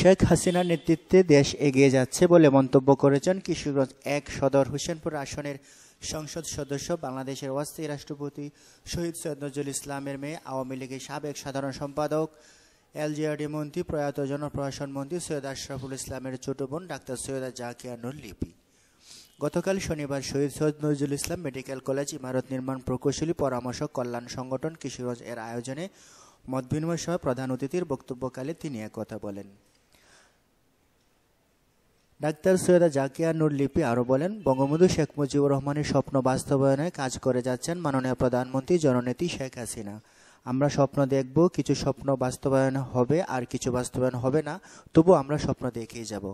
শেখ হাসিনার নেতৃত্বে দেশ এগিয়ে যাচ্ছে বলে মন্তব্য করেছেন কিশোরগঞ্জ এক সদর হোসেনপুর আসনের সংসদ সদস্য বাংলাদেশের অস্থায়ী রাষ্ট্রপতি শহীদ সৈয়দ নজরুল ইসলামের মেয়ে আওয়ামী লীগের সাবেক সাধারণ সম্পাদক এলজিআরডি মন্ত্রী প্রয়াত জনপ্রশাসন মন্ত্রী সৈয়দ আশরাফুল ইসলামের ছোট বোন ডাক্তার সৈয়দা জাকিয়ানুর লিপি গতকাল শনিবার শহীদ সৈয়দ নজরুল ইসলাম মেডিকেল কলেজ ইমারত নির্মাণ প্রকৌশলী পরামর্শক কল্যাণ সংগঠন কিশোরগঞ্জ এর আয়োজনে মতবিনিময় সভায় প্রধান অতিথির বক্তব্যকালে তিনি কথা বলেন ডাক্তার সৈয়দা জাকিয়া নুর লিপি আরও বলেন বঙ্গবন্ধু শেখ মুজিবুর রহমানের স্বপ্ন বাস্তবায়নে কাজ করে যাচ্ছেন মাননীয় প্রধানমন্ত্রী জননেত্রী শেখ হাসিনা আমরা স্বপ্ন দেখব কিছু স্বপ্ন বাস্তবায়ন হবে আর কিছু বাস্তবায়ন হবে না তবু আমরা স্বপ্ন দেখেই যাব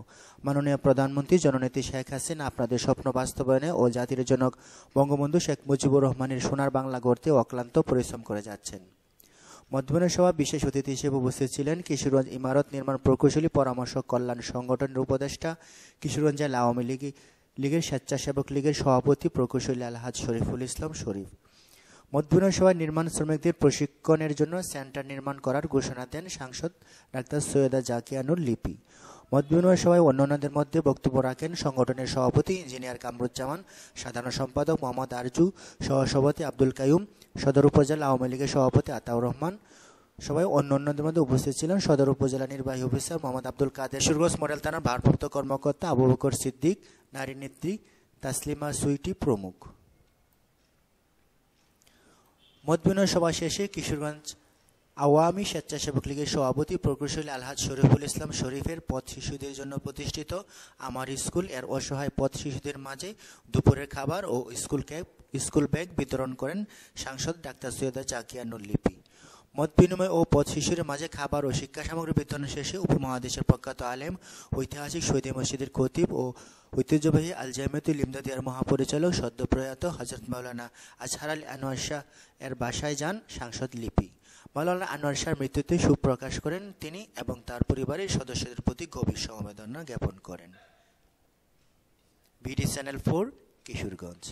মাননীয় প্রধানমন্ত্রী জননেত্রী শেখ হাসিনা আপনাদের স্বপ্ন বাস্তবায়নে ও জাতির জনক বঙ্গবন্ধু শেখ মুজিবুর রহমানের সোনার বাংলা গড়তে অক্লান্ত পরিশ্রম করে যাচ্ছেন মধ্যমানের সভা বিশেষ অতিথি হিসেবে উপস্থিত ছিলেন কিশোরগঞ্জ ইমারত নির্মাণ প্রকৌশলী পরামর্শ কল্যাণ সংগঠনের উপদেষ্টা কিশোরগঞ্জ জেলা আওয়ামী লীগ লীগের স্বেচ্ছাসেবক লীগের সভাপতি প্রকৌশলী আলহাজ শরীফুল ইসলাম শরীফ মধ্যবিন সভায় নির্মাণ শ্রমিকদের প্রশিক্ষণের জন্য সেন্টার নির্মাণ করার ঘোষণা দেন সাংসদ ডাক্তার সৈয়দা জাকিয়ানুর লিপি মত বিনিময় সভায় অন্যান্যদের মধ্যে বক্তব্য রাখেন সংগঠনের সভাপতি ইঞ্জিনিয়ার কামরুজ্জামান সাধারণ সম্পাদক মোহাম্মদ আরজু সহসভাপতি আব্দুল কায়ুম সদর উপজেলা আওয়ামী লীগের সভাপতি আতাউর রহমান সবাই অন্যদের মধ্যে উপস্থিত ছিলেন সদর উপজেলা নির্বাহী অফিসার মোহাম্মদ আব্দুল কাদের সুরগজ মডেল থানার ভারপ্রাপ্ত কর্মকর্তা আবু বকর সিদ্দিক নারী নেত্রী তাসলিমা সুইটি প্রমুখ মতবিনয় সভা শেষে কিশোরগঞ্জ আওয়ামী স্বেচ্ছাসেবক লীগের সভাপতি প্রকৌশলী আলহাজ শরীফুল ইসলাম শরীফের পথ শিশুদের জন্য প্রতিষ্ঠিত আমার স্কুল এর অসহায় পথ শিশুদের মাঝে দুপুরের খাবার ও স্কুল ক্যাব স্কুল ব্যাগ বিতরণ করেন সাংসদ ডাক্তার সৈয়দা জাকিয়ানুল লিপি মত বিনিময় ও পথ শিশুর মাঝে খাবার ও শিক্ষা সামগ্রী বিতরণ শেষে উপমহাদেশের প্রখ্যাত আলেম ঐতিহাসিক সৈদে মসজিদের খতিব ও ঐতিহ্যবাহী আল জামিয়াতুল ইমদাদিয়ার মহাপরিচালক সদ্যপ্রয়াত হজরত মাওলানা আজহার আল আনোয়ার শাহ এর বাসায় যান সাংসদ লিপি মাওলানা আনোয়ার শাহর মৃত্যুতে সুখ প্রকাশ করেন তিনি এবং তার পরিবারের সদস্যদের প্রতি গভীর সমবেদনা জ্ঞাপন করেন বিডি চ্যানেল ফোর কিশোরগঞ্জ